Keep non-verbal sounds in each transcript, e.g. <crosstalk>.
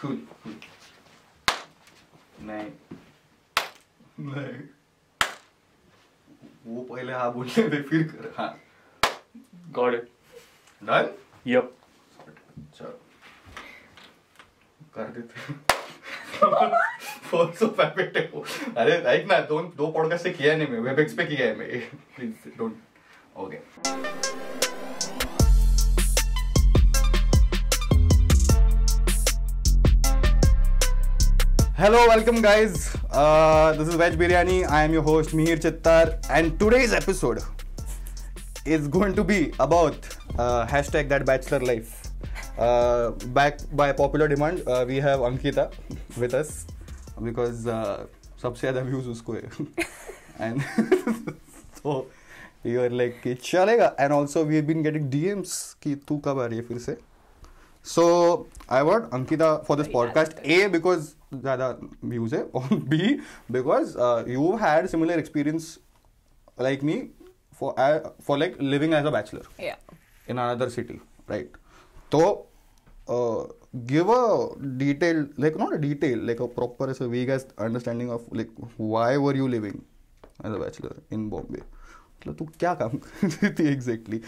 Cool. cool. नहीं नहीं वो पहले हाँ बोलने दे फिर कर हाँ गॉट इट डन यप चलो कर देते फोन सो तो परफेक्ट है अरे लाइक ना दो दो पॉडकास्ट से किया है नहीं मैं वेबएक्स पे किया है मैं please don't okay Hello, welcome guys. Uh, this is Veg Biryani. I am your host Mihir Chittar, and today's episode is going to be about uh, hashtag that bachelor life. Uh, back by popular demand, uh, we have Ankita with us because uh, सबसे ज़्यादा views उसको है, <laughs> and <laughs> so you're like चलेगा, and also we've been getting DMs कि तू कब आ रही है फिर से? So I want Ankita for this oh, podcast. A because ज़्यादा views है और B because uh, you had similar experience like me for uh, for like living as a bachelor. Yeah. In another city, right? So uh, give a detailed like not a detail like a proper as a vague understanding of like why were you living as a bachelor in Bombay. मतलब तू क्या काम करती है exactly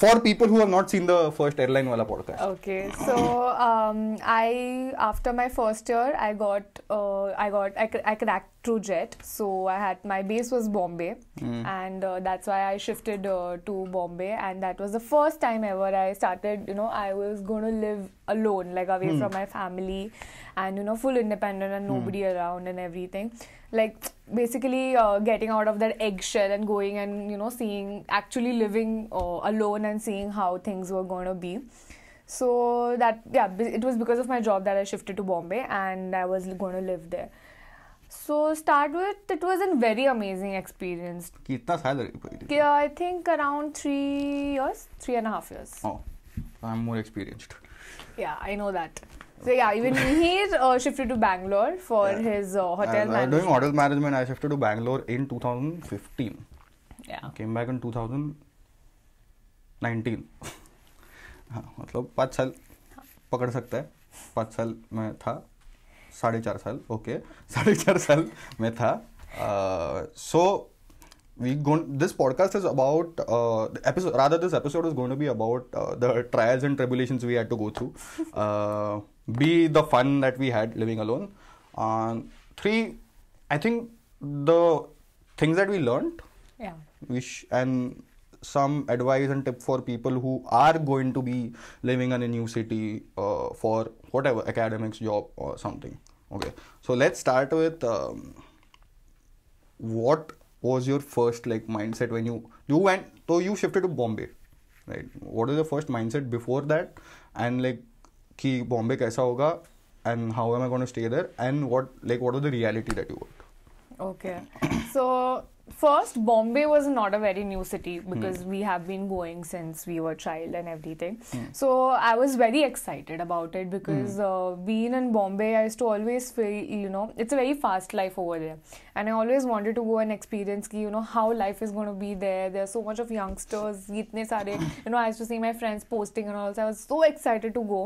for people who have not seen the first airline वाला podcast okay so I after my first year I got I got I crack TrueJet. So I had my base was Bombay, mm. and uh, that's why I shifted uh, to Bombay. And that was the first time ever I started. You know, I was going to live alone, like away mm. from my family, and you know, full independent and hmm. nobody mm. around and everything. Like basically uh, getting out of that eggshell and going and you know seeing actually living uh, alone and seeing how things were going to be so that yeah it was because of my job that i shifted to bombay and i was going to live there so start with it was an very amazing experience कितना साल लगे I think around three years, three and a half years. Oh, I'm more experienced. Yeah, I know So yeah, even he is uh, shifted to Bangalore for yeah. his uh, hotel. I, management. Doing hotel management, I shifted to Bangalore in 2015. Yeah. Came back in 2019. हाँ मतलब पाँच साल पकड़ सकता है पाँच साल मैं था साढ़े चार साल ओके <laughs> साढ़े चार साल में था uh, we going this podcast is about uh, episode rather this episode is going to be about uh, the trials and tribulations we had to go through uh, be the fun that we had living alone um, three i think the things that we learned yeah and some advice and tip for people who are going to be living in a new city uh, for whatever academics job or something okay so let's start with um, what was your first like mindset when you you went so you shifted to bombay right what is the first mindset before that and like ki bombay kaisa hoga and how am i going to stay there and what like what was the reality that you got okay so first bombay was not a very new city hmm. because mm. we have been going since we were child and everything mm. so i was very excited about it because mm. uh, being in bombay i used to always feel you know it's a very fast life over there and i always wanted to go and experience ki, you know how life is going to be there there's so much of youngsters itne sare <laughs> you know i used to see my friends posting and all so i was so excited to go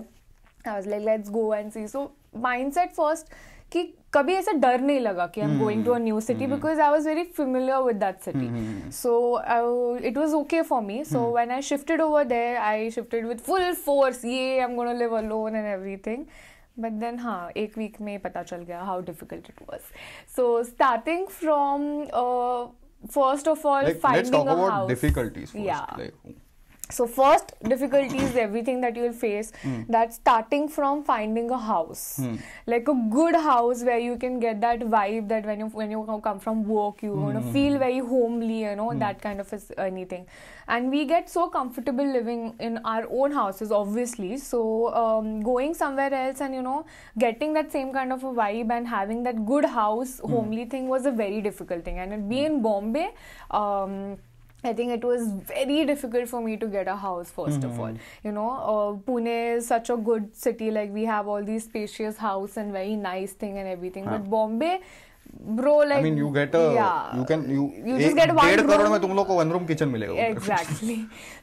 i was like let's go and see so mindset first कि कभी ऐसा डर नहीं लगा कि I am going to a new city because I was very familiar with that city so it was okay for me so when I shifted over there I shifted with full force yeah I am gonna live alone and everything but then हाँ एक week में पता चल गया how difficult it was so starting from first of all finding difficulties या so first difficulty is everything that you will face mm. that starting from finding a house mm. like a good house where you can get that vibe that when you when you come from work you mm. want to feel very homely you know mm. that kind of is anything and we get so comfortable living in our own houses obviously so um, going somewhere else and you know getting that same kind of a vibe and having that good house hmm. homely thing was a very difficult thing and being in bombay um, I think it was very difficult for me to get a house, 1st mm-hmm. of all. Mm-hmm. You know, uh, Pune is such a good city, like, we have all these spacious house and very nice thing and everything. Huh. But Bombay, bro like i mean you get a yeah, you can you you just get one डेढ़ करोड़ में तुम लोग को one room kitchen मिलेगा exactly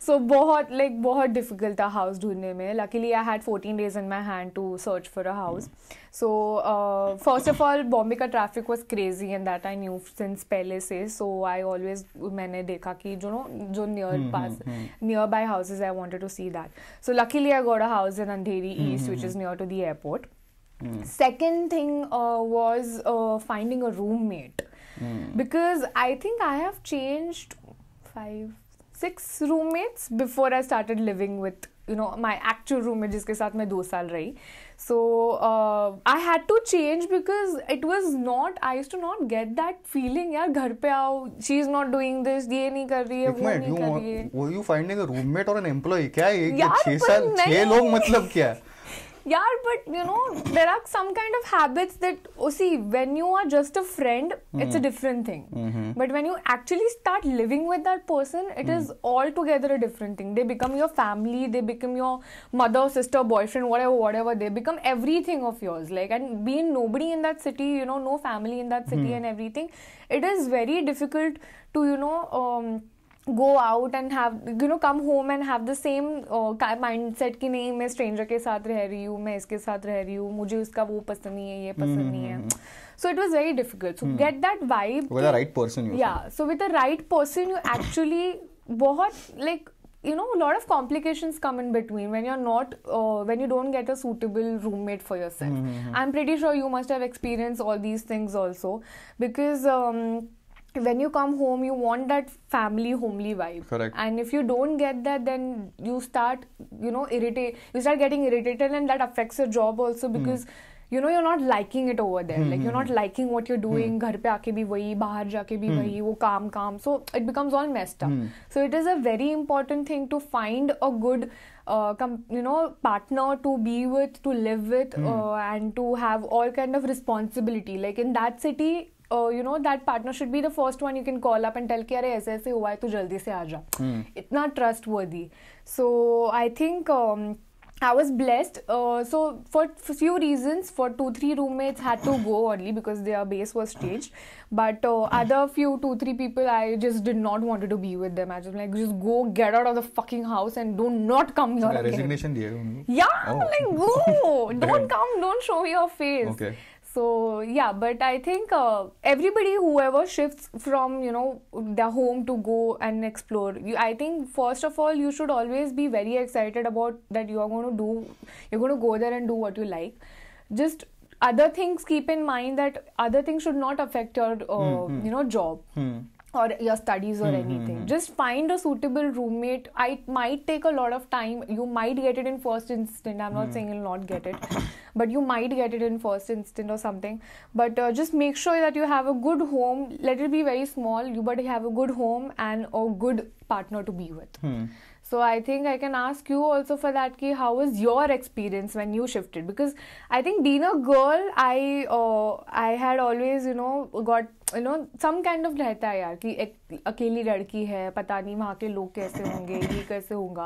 so बहुत like बहुत difficult था house ढूंढने में luckily i had 14 days in my hand to search for a house so uh, first of all bombay का traffic was crazy and that i knew since पहले से so i always मैंने देखा कि जो नो जो near पास near by houses i wanted to see that so luckily i got a house in andheri east which is near to the airport second thing was finding a roommate because I think I have change five six roommates before I started living with you know my actual roommate जिसके साथ मैं दो साल रही so I had to change because it was not I to not get that feeling यार घर पे आओ she is not doing this ये नहीं कर रही है वो नहीं कर रही है यू फाइंडिंग अ रूममेट और एम्प्लॉय क्या है छह लोग मतलब क्या है Yeah, but you know, there are some kind of habits that, oh, see, when you are just a friend, it's a hmm. different thing. Mm-hmm. But when you actually start living with that person, it hmm. is altogether a different thing. They become your family, they become your mother, sister, boyfriend, whatever, whatever. They become everything of yours. Like, and being nobody in that city, you know, no family in that city hmm. and everything, it is very difficult to, you know, um, go out and have you know come home and have the same uh, mindset. कि नहीं मैं stranger के साथ रह रही हूँ मैं इसके साथ रह रही हूँ मुझे उसका वो पसंद नहीं है ये पसंद mm-hmm. नहीं है so it was very difficult so mm-hmm. get that vibe with the right person you yeah so with the right person you actually बहुत like you know a lot of complications come in between when you're not uh, when you don't get a suitable roommate for yourself mm-hmm. i'm pretty sure you must have experienced all these things also because um, when you come home you want that family homely vibe and if you don't get that then you start you know irritate you start getting irritated and that affects your job also hmm. because you you know you not liking it over there like you not liking what you're doing घर पे आके भी वही बाहर जाके भी hmm. वही वो काम काम so it becomes all messed up so it is a very important thing to find a you know partner to be with to live with hmm. uh, and to have all kind of responsibility like in that city uh, you know that partner should be the first one you can call up and tell. कि अरे ऐसे ऐसे हुआ है तो जल्दी से आ जा hmm. इतना trustworthy so I think I was blessed. Uh, so for few reasons, for two three roommates had to go only because their base was changed. But uh, other few two three people, I just did not wanted to be with them. I just like just go get out of the fucking house and do not come here. So resignation, again. Yeah, oh. like <laughs> go. don't come. Don't show your face. Okay so yeah but i think uh, everybody whoever shifts from you know their home to go and explore you, i think first of all you should always be very excited about that you are going to do you're going to go there and do what you like just other things keep in mind that other things should not affect your uh, mm-hmm. you know job mm-hmm or your studies or mm-hmm. anything hmm. just find a suitable roommate i might take a lot of time you might get it in first instant i'm mm. not hmm. saying you'll not get it <coughs> but you might get it in first instant or something but uh, just make sure that you have a good home let it be very small you but have a good home and a good partner to be with mm so i think i can ask you also for that ki how was your experience when you shifted because i think being a girl i uh, i had always you know got you know some kind of रहता है यार कि एक अकेली लड़की है पता नहीं वहाँ के लोग कैसे होंगे ये कैसे होगा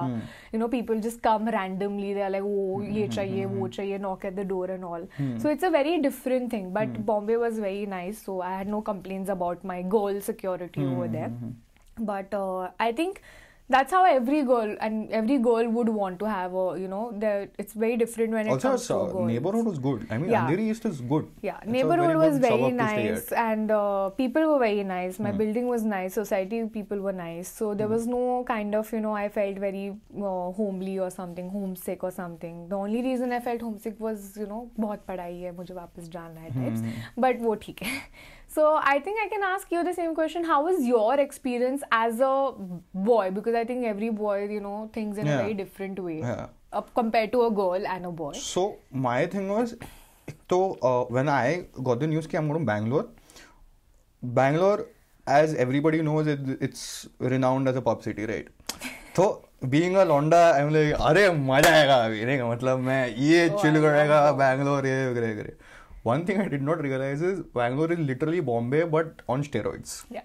you know people just come randomly they like वो ये चाहिए वो चाहिए knock at the door and all so it's a very different thing but Bombay was very nice so I had no complaints about my girl security over there but I think uh, that's how every girl and every girl would want to have a you know it's very different when it also, comes so to girls. neighborhood was good i mean yeah. Andheri east is good yeah it's neighborhood very was very nice and uh, people were very nice my mm. building was nice society people were nice so there mm. was no kind of you know i felt very uh, homely or something homesick or something the only reason i felt homesick was you know bahut padhai hai mujhe wapas jana hai types mm. but wo theek hai <laughs> So I think I can ask you the same question. How was your experience as a boy? Because I think every boy, you know, thinks in yeah. a very different way yeah. uh, compared to a girl and a boy. So my thing was, so uh, when I got the news, that I'm going to Bangalore. Bangalore, as everybody knows, it, it's renowned as a pop city, right? So <laughs> being a londa, I'm like, अरे मजा आएगा अभी मतलब मैं ये oh, chill करेगा Bangalore ये करे one thing I did not realize is Bangalore is literally Bombay but on steroids. Yeah.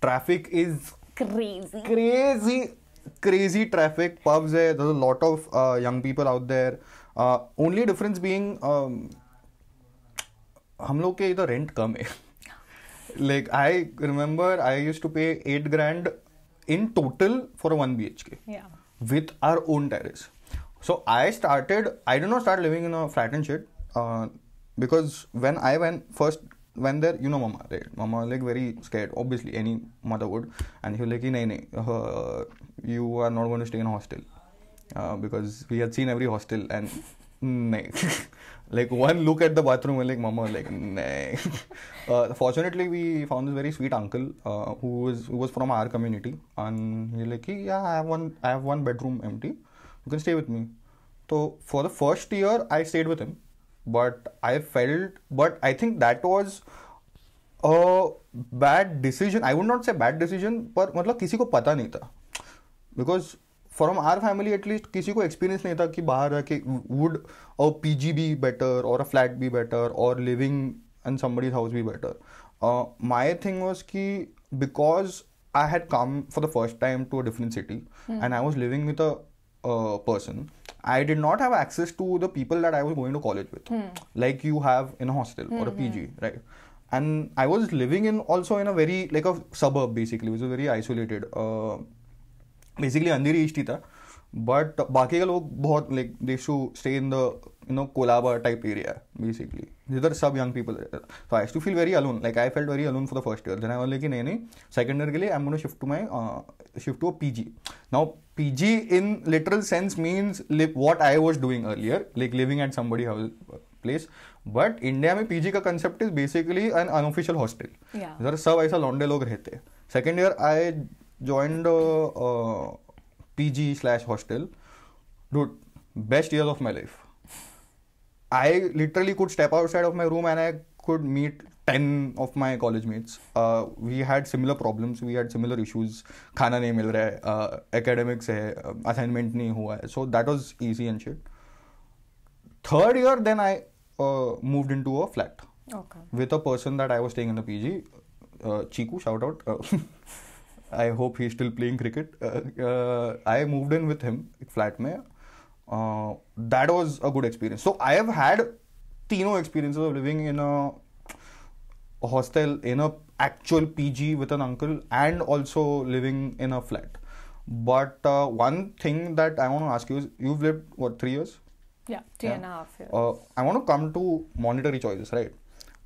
Traffic is crazy. Crazy, crazy traffic. Pubs, there, there's a lot of uh, young people out there. Uh, only difference being, um, हम ke के इधर rent <laughs> like I remember I used to pay eight grand in total for one BHK. Yeah. With our own terrace. So I started. I did not start living in a flat and shit. Uh, because when I went first when there you know mama right mama like very scared obviously any mother would and he was like nahi, nahi, uh, you are not going to stay in a hostel uh, because we had seen every hostel and <laughs> <laughs> like one look at the bathroom and like mama like nahi. <laughs> uh, fortunately we found this very sweet uncle uh, who was who was from our community and he like yeah I have one I have one bedroom empty you can stay with me so for the first year I stayed with him but I felt, but I think that was a bad decision. I would not say bad decision, पर मतलब किसी को पता नहीं था because from our family at least किसी को experience नहीं था कि बाहर आके वुड और पी जी भी बेटर और अ फ्लैट भी बेटर और लिविंग एंड समबडीज हाउस भी बेटर माई थिंग वॉज कि because I had come for the first time to a different city and I was living with a uh, person, I did not have access to the people that I was going to college with, hmm. like you have in a hostel mm-hmm. or a hmm, PG, hmm. right? And I was living in also in a very like a suburb basically, which was very isolated. Uh, basically, andiri East but बाकी के like they should stay in the you know Colaba type area basically जिधर सब young people so I to feel very alone like I felt very alone for the first year जना लेकिन नहीं नहीं second year के लिए आई मोनो shift to my shift to a P G now P G in literal sense means what I was doing earlier like living at somebody house place but India में P जी का concept is basically an unofficial hostel जर सब ऐसा लॉन्डे लोग रहते second year I joined P G slash hostel best year of my life I literally could step outside of my room and I could meet 10 of my college mates. Uh, we had similar problems, we had similar issues. Khana nahi mil hai, uh, academics hai, uh, assignment nahi hua hai. So that was easy and shit. Third year, then I uh, moved into a flat okay. with a person that I was staying in the PG. Uh, Chiku, shout out. Uh, <laughs> I hope he's still playing cricket. Uh, I moved in with him, flat mein uh, that was a good experience. So I have had Tino experiences of living in a, a hostel, in a actual PG with an uncle, and also living in a flat. But uh, one thing that I want to ask you is, you've lived what three years? Yeah, three yeah. and a half years. Uh, I want to come to monetary choices, right?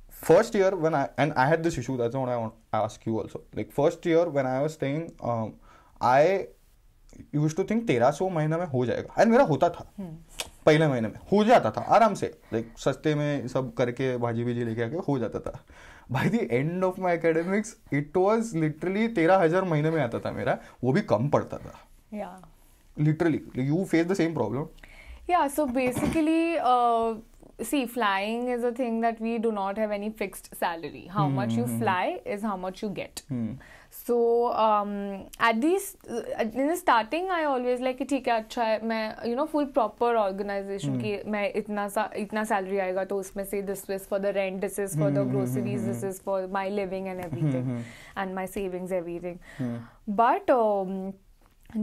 First year when I and I had this issue. That's what I want to ask you also. Like first year when I was staying, um, I use to think तेरह सौ महीने में हो जाएगा and मेरा होता था हम्म। पहले महीने में हो जाता था आराम से लाइक सस्ते में सब करके भाजी भीजी लेके आके हो जाता था भाई the end of my academics it was literally तेरह हजार महीने में आता था मेरा वो भी कम पड़ता था literally you face the same problem या so basically see flying is a thing that we do not have any fixed salary how much you fly is how much you get so at this in the starting I always like कि ठीक है अच्छा है मैं you know full proper organisation की मैं इतना सा इतना सैलरी आएगा तो उसमें से this is for the rent this is for the groceries this is for my living and everything and my savings everything but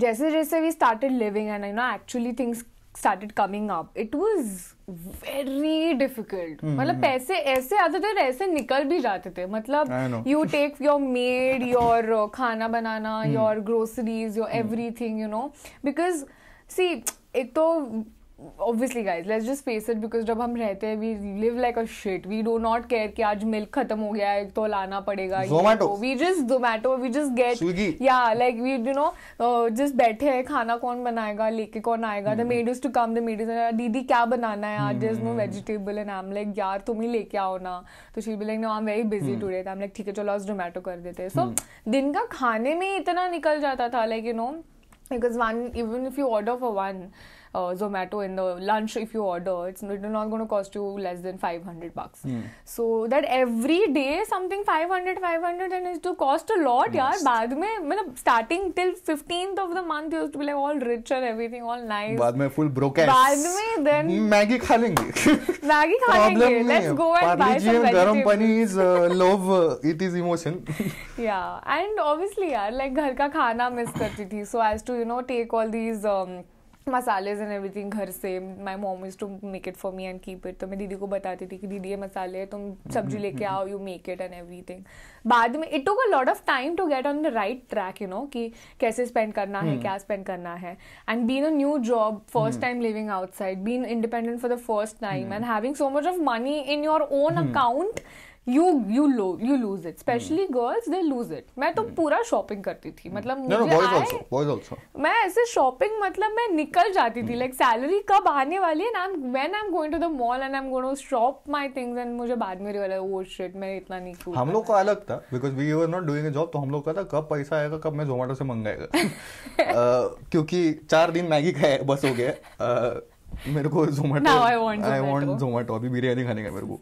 जैसे जैसे we started living and you know actually things started coming up it was very difficult hmm, मतलब hmm. पैसे ऐसे आते थे ऐसे निकल भी जाते थे मतलब you take your maid your खाना बनाना your groceries your everything you know because see एक तो obviously guys let's just face it because जब हम रहते हैं we live like a shit we do not care कि आज मिल्क खत्म हो गया है तो लाना पड़ेगा we just Zomato we just get या like we you know just बैठे हैं खाना कौन बनाएगा लेके कौन आएगा the maid to come the maid दीदी क्या बनाना है आज is no vegetable and I am like यार तुम ही लेके आओ ना तो she be like no I am very busy too I am like ठीक है चलो आज जोमैटो कर देते हैं सो hmm. दिन का खाने में इतना निकल जाता था like you know because one even if you order for one uh, Zomato in the lunch if you order. It's not going to cost you less than 500 bucks. Mm. So that every day something 500 500 and it's to cost a lot. Yeah, बाद में मतलब starting till 15th of the month you used to be like all rich and everything all nice. बाद में full broke ass. बाद में then Maggi खा Maggie Maggi खा लेंगे. Let's go and Parle buy some vegetables. Garam pani is uh, love uh, it is emotion. yeah and obviously यार like घर का खाना miss करती थी so as to you know take all these um, मसालेज and everything घर से my mom is to make it for me and keep it तो मैं दीदी को बताती थी कि दीदी ये मसाले तुम सब्जी हम्म, लेके हम्म, आओ you make it and everything बाद में it took a lot of time to get on the right track you know कि कैसे स्पेंड करना है हम्म। क्या स्पेंड करना है and been a new job first time living outside been independent for the first time and having so much of money in your own account you you you lose it specially girls they lose it मैं तो hmm. पूरा shopping करती थी मतलब no, no, boys also, boys also. मैं ऐसे shopping मतलब मैं निकल जाती थी लाइक hmm. सैलरी कब आने वाली है and when I am going to the mall and I am going to shop my things and मुझे बाद में रियलाइज ओ शिट मैं इतना नहीं कूल हम लोग का अलग था because we were not doing job तो हम लोग का था कब पैसा आएगा कब मैं जोमेटो से मंगाएगा <laughs> क्योंकि चार दिन मैगी खाए बस हो गया मेरे को जोमेटो आई वांट जोमेटो अभी बिरयानी खाने का मेरे को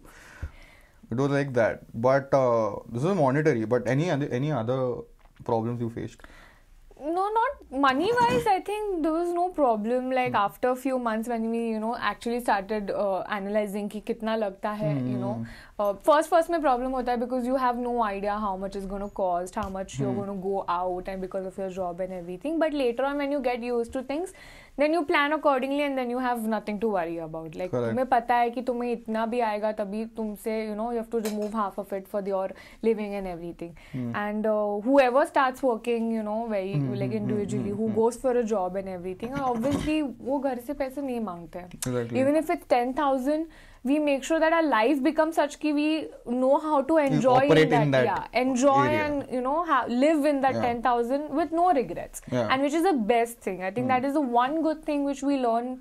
it was like that but uh, this is monetary but any other any other problems you faced no not money wise i think there was no problem like hmm. after a few months when we you know actually started uh, analyzing ki kitna lagta hai you hmm. know uh, first first mein problem hota hai because you have no idea how much is going to cost how much you're hmm. going to go out and because of your job and everything but later on when you get used to things then you plan accordingly and then you have nothing to worry about like तुम्हें पता है कि तुम्हें इतना भी आएगा तभी तुमसे you know you have to remove half of it for your living and everything and whoever starts working you know very like individually who goes for a job and everything obviously वो घर से पैसे नहीं मांगते हैं even if it's ten thousand we make sure that our life becomes such that we know how to enjoy in that, in that, yeah, enjoy area. and you know ha- live in that yeah. 10,000 with no regrets, yeah. and which is the best thing. I think mm. that is the one good thing which we learn,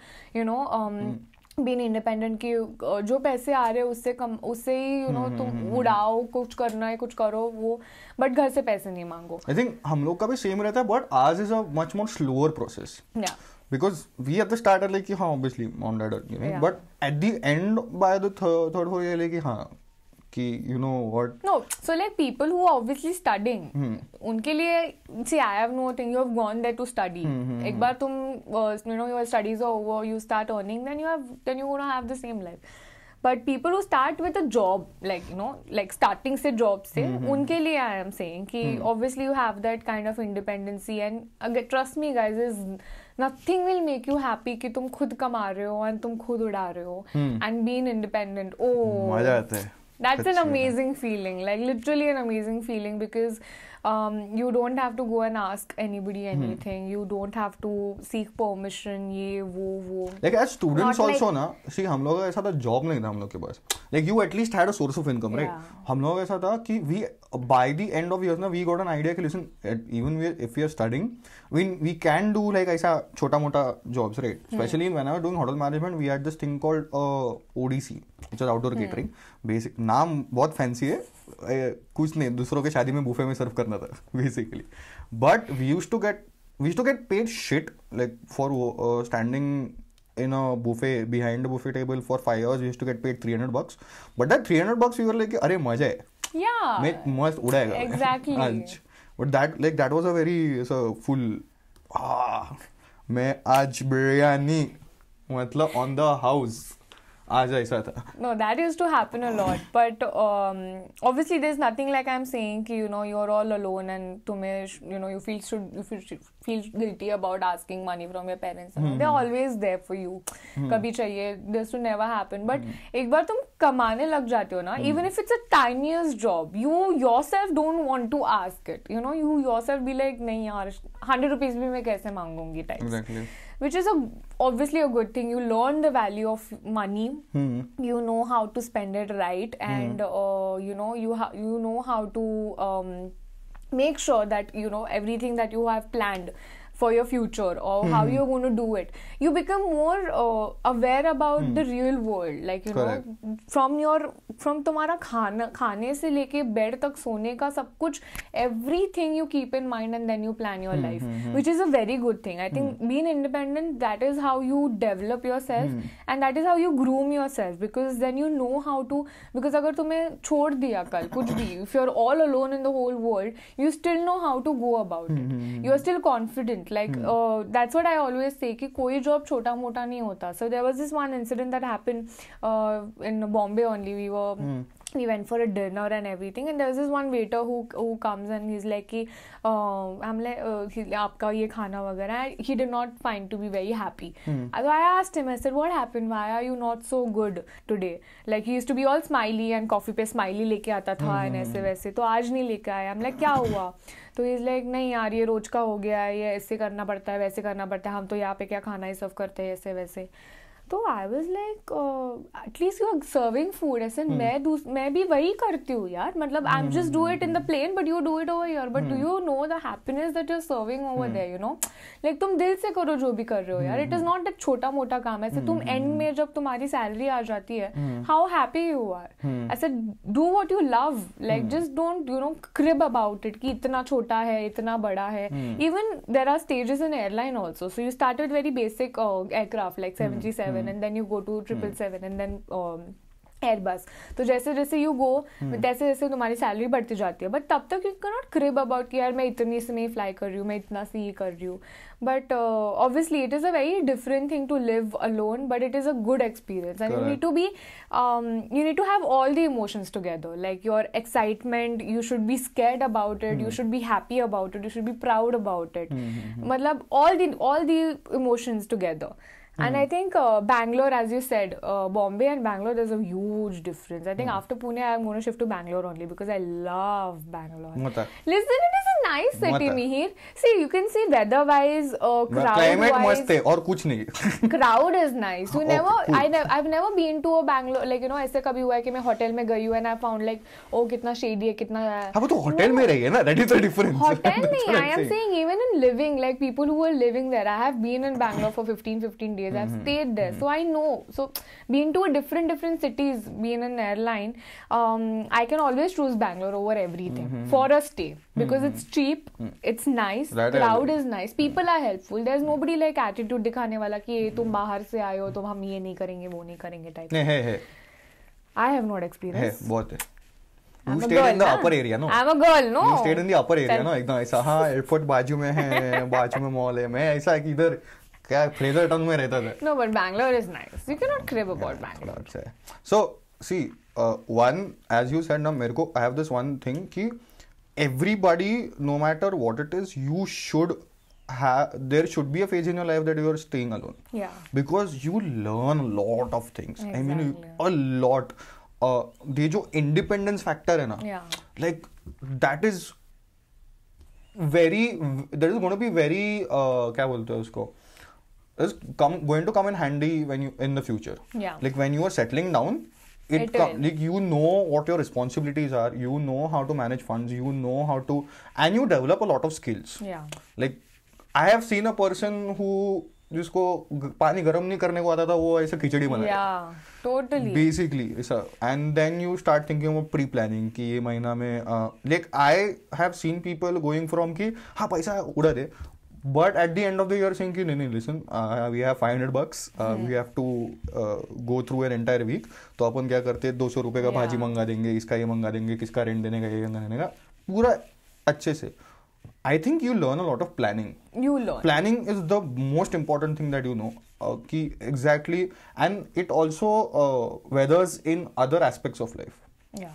you know. Um, mm. Been independent कि जो पैसे आ रहे हैं उससे कम उससे ही you know तुम उड़ाओ कुछ करना है कुछ करो वो बट घर से पैसे नहीं मांगो आई थिंक हम लोग का भी सेम रहता है बट आज is a much more slower process because we are the starter, are like ha obviously mom dad but at the end by the third third year like ha you know what no so like people who are obviously studying hmm. unke liye see i have no thing you have gone there to study hmm, hmm, ek hmm. bar tum uh, you know your studies are you start earning then you have then you gonna have the same life but people who start with a job like you know like starting se job se mm liye i am saying ki hmm. obviously you have that kind of independency and trust me guys is nothing will make you happy कि तुम खुद कमा रहे हो and तुम खुद उड़ा रहे हो एंड बीन इंडिपेंडेंट ओ मजा oh. आता है that's an amazing feeling like literally an amazing feeling because um, you don't have to go and ask anybody anything. Hmm. You don't have to seek permission. ye wo wo Like as students Not also like, na see hum log aisa tha job nahi tha hum log ke paas Like you at least had a source of income, yeah. right? hum log aisa tha ki we by the end of years na we got an idea ki listen at, even we, if we are studying, we we can do like aisa छोटा mota jobs, right? Especially hmm. when I was doing hotel management, we had this thing called uh, ODC, which is outdoor hmm. catering. Basic naam bahut fancy hai कुछ नहीं दूसरों के शादी में buffet में serve करना था basically but we use to get we to get paid shit like for standing in a buffet behind buffet table for five hours use to get paid three hundred bucks but that three hundred bucks you're like अरे मजा है very मैं आज बिरयानी मतलब on the house आज ऐसा था no that use to happen a lot but obviously there is nothing like I am saying कि you know you are all alone and तुम्हें you know you feel should you feel guilty about asking money from your parents they are always there for you कभी चाहिए this to never happen but एक बार तुम कमाने लग जाते हो ना even if it's a tiniest job you yourself don't want to ask it you know you yourself be like नहीं यार हंड्रेड रुपीज भी मैं कैसे मांगूंगी type which is a obviously a good thing. You learn the value of money. hmm You know how to spend it right, and hmm uh, you know you ha- you know how to. Um, make sure that you know everything that you have planned for your future or mm-hmm. how hmm. you're going to do it you become more uh, aware about mm. the real world like you Correct. know from your from तुम्हारा खाना खाने से लेके bed तक सोने का सब कुछ everything you keep in mind and then you plan your mm-hmm. life hmm, hmm. which is a very good thing i think mm. being independent that is how you develop yourself mm. and that is how you groom yourself because then you know how to because अगर तुम्हें छोड़ दिया कल if you're all alone in the whole world you still know how to go about it you're still confident different like that's what I always say कि कोई job छोटा मोटा नहीं होता so there was this one incident that happen in Bombay only we were we went for a dinner and everything and there was this one waiter who who comes and he's like Ki, uh, I'm like uh, he, aapka ye khana wagera he did not find to be very happy hmm. so I asked him I said what happened why are you not so good today like he used to be all smiley and coffee pe smiley लेके आता था hmm. and aise वैसे तो आज नहीं लेके आया I'm like क्या हुआ तो इज़ लाइक नहीं यार ये रोज का हो गया है ये ऐसे करना पड़ता है वैसे करना पड़ता है हम तो यहाँ पे क्या खाना ही सर्व करते हैं ऐसे वैसे तो I was like at least you are serving food ऐसे मैं मैं भी वही करती हूँ यार मतलब I am just do it in the plane but you do it over your but do you know the happiness that you are serving over there you know like तुम दिल से करो जो भी कर रहे हो यार इट इज नॉट hmm. एक छोटा मोटा काम ऐसे तुम एंड hmm. में जब तुम्हारी सैलरी आ जाती है हाउ हैप्पी यू आर ऐसे do what you love like just don't you know crib about it कि इतना छोटा है इतना बड़ा है even there are stages in airline also so you start with very basic aircraft like seventy seven seven and then you go to triple seven and then Airbus तो जैसे जैसे यू गो तैसे जैसे तुम्हारी सैलरी बढ़ती जाती है but तब तक you can not crib about कि यार मैं इतनी से में फ्लाई कर रही हूँ मैं इतना से ये कर रही हूँ but obviously it is a very different thing to live alone but it is a good experience and you need to be you need to have all the emotions together like your excitement you should be scared about it you should be happy about it you should be proud about it मतलब all the all the emotions together Mm. And hmm. I think uh, Bangalore, as you said, uh, Bombay and Bangalore, there's a huge difference. I think mm. after Pune, I'm going to shift to Bangalore only because I love Bangalore. Mata. Listen, it is a nice city, Mata. Mihir. See, you can see weather-wise, uh, crowd-wise. Climate मस्त है कुछ नहीं. <laughs> crowd is nice. You <laughs> never, cool. I I've never been to a Bangalore. Like you know, ऐसे कभी हुआ है कि मैं होटल में गई and I found like, oh कितना shady है कितना. हाँ वो तो होटल में रही ना. That is the difference. Hotel <laughs> नहीं. I am saying even in living, like people who are living there. I have been in Bangalore for 15, 15 days. days. Mm-hmm. I've stayed there, mm-hmm. so I know. So being to a different different cities, being an airline, um, I can always choose Bangalore over everything mm-hmm. for a stay because mm-hmm. it's cheap, mm-hmm. it's nice, right crowd is nice, people mm-hmm. are helpful. There's nobody like attitude दिखाने वाला कि ये tum bahar se aaye ho, तुम hum ye nahi karenge, wo nahi karenge type. नहीं hey, hey. I have not experienced. Hey, बहुत है. You stayed girl, in the na? upper area, no? I'm a girl, no. You stayed in the upper area, Tell... no? एकदम ऐसा हाँ airport बाजू में है बाजू में mall है मैं ऐसा कि इधर क्या फ्रेजर टंग में रहता था no but Bangalore is nice you can not crave about Bangalore so see one as you said ना मेरे को I have this one thing कि everybody no matter what it is you should have there should be a phase in your life that you are staying alone yeah because you learn a lot of things exactly. i mean a lot uh they jo independence factor hai na yeah like that is very that is going to be very uh, क्या बोलते हैं उसको is come going to come in handy when you in the future. Yeah. Like when you are settling down, it, it com- like you know what your responsibilities are. You know how to manage funds. You know how to and you develop a lot of skills. Yeah. Like I have seen a person who जिसको पानी गर्म नहीं करने को आता था वो ऐसे खिचड़ी बना totally basically and then you start thinking pre planning कि ये महीना में like I have seen people going from कि हाँ पैसा उड़ा दे but at the end of the year saying ki, नहीं nahin, listen uh, we have 500 bucks uh, hmm. we have to uh, go through तो अपन क्या करते हैं दो सौ रुपये का yeah. भाजी मंगा देंगे इसका ये मंगा देंगे किसका रेंट देने का ये देने का पूरा अच्छे से I think you learn a lot of planning you learn planning is the most important thing that you know कि exactly and it also weathers in other aspects of life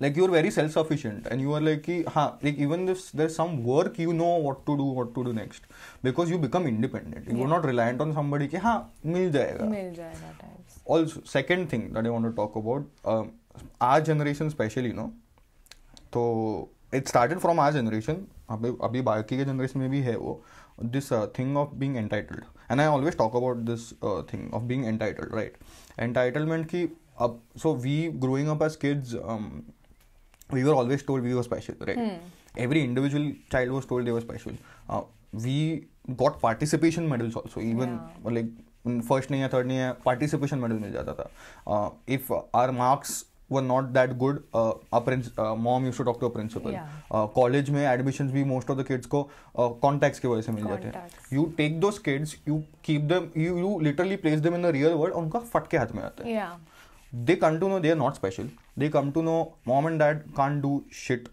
like you're very self sufficient and you are like ha like even if there's some work you know what to do what to do next because you become independent you're not reliant on somebody ki ha mil jayega mil jayega types also second thing that i want to talk about um, our generation specially you know so it started from our generation. अभी अभी बाकी के generation में भी है वो this thing of being entitled and I always talk about this thing of being entitled right entitlement की अब we growing up as kids, um. we were always told we were special, right? hmm. Every individual child was told they were special. Uh, we got participation medals also, even yeah. like first नहीं या third नहीं या participation medal मिल जाता था if our marks were not that good mom use to talk principal college में admission भी most of the kids को कॉन्टैक्ट्स uh, की वजह से मिल जाते हैं you take those kids you keep them you you literally place them in the real world उनका फटके हाथ में आते हैं they come to know they are not special they come to know mom and dad can't do shit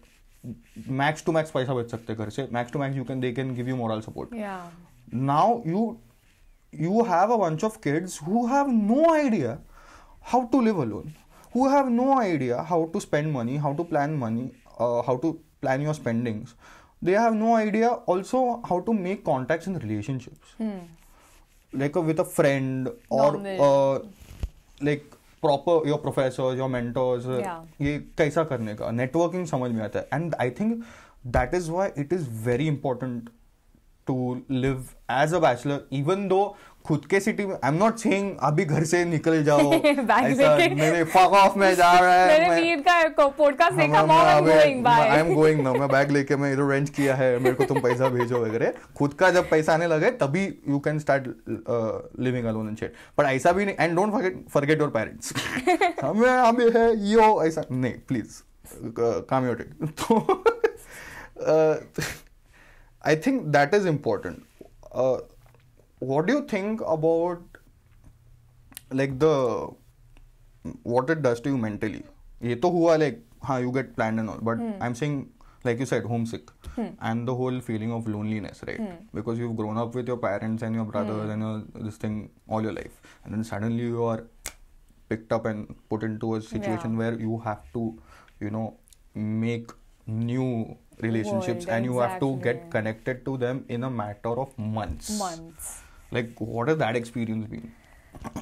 max to max paisa bach sakte ghar se max to max you can they can give you moral support yeah now you you have a bunch of kids who have no idea how to live alone who have no idea how to spend money how to plan money uh, how to plan your spendings they have no idea also how to make contacts in relationships hmm. like a, with a friend or uh, like proper your professor your mentors ये कैसा करने का networking समझ में आता है and I think that is why it is very important to live as a bachelor even though खुद के सिटी में आई एम नॉट सेइंग अभी घर से निकल जाओ <laughs> मेरे फक ऑफ में जा रहा है मेरे वीर का पॉडकास्ट देखा mom I am going bye I am going now मैं बैग लेके मैं इधर रेंट किया है मेरे को तुम पैसा भेजो वगैरह खुद का जब पैसा आने लगे तभी you can start living alone and shit but ऐसा भी नहीं and don't forget forget your parents हमें अभी है यो ऐसा नहीं प्लीज काम योर टेक तो I think that is important what do you think about like the what it does to you mentally? ये तो हुआ like हाँ you get planned and all, but hmm. I'm saying like you said homesick hmm. and the whole feeling of loneliness, right? Hmm. Because you've grown up with your parents and your hmm. brothers and your, this thing all your life, and then suddenly you are picked up and put into a situation yeah. where you have to, you know, make new relationships World, and you exactly. have to get connected to them in a matter of months. Months like, what has that experience been?